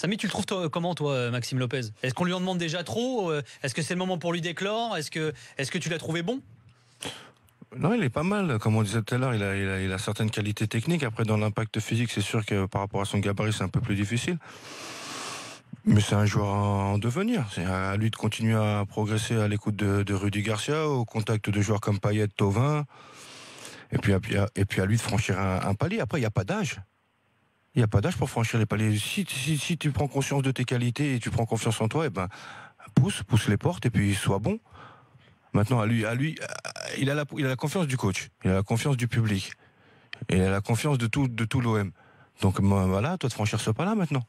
Samy, tu le trouves comment, toi, euh, Maxime Lopez Est-ce qu'on lui en demande déjà trop euh, Est-ce que c'est le moment pour lui déclore Est-ce que, est que tu l'as trouvé bon non, il est pas mal. Comme on disait tout à l'heure, il a, certaines qualités techniques. Après, dans l'impact physique, c'est sûr que par rapport à son gabarit, c'est un peu plus difficile. Mais c'est un joueur en devenir. C'est à lui de continuer à progresser à l'écoute de, Rudy Garcia, au contact de joueurs comme Payet, Tovin. Et puis, à, lui de franchir un, un palier. Après, il n'y a pas d'âge. Il n'y a pas d'âge pour franchir les paliers. Si, si, tu prends conscience de tes qualités et tu prends confiance en toi, et eh ben, pousse, pousse les portes et puis sois bon. Maintenant, à lui, à lui, il a la, la confiance du coach, il a la confiance du public, il a la confiance de tout, de tout l'OM. Donc ben, voilà, toi de franchir ce pas-là maintenant.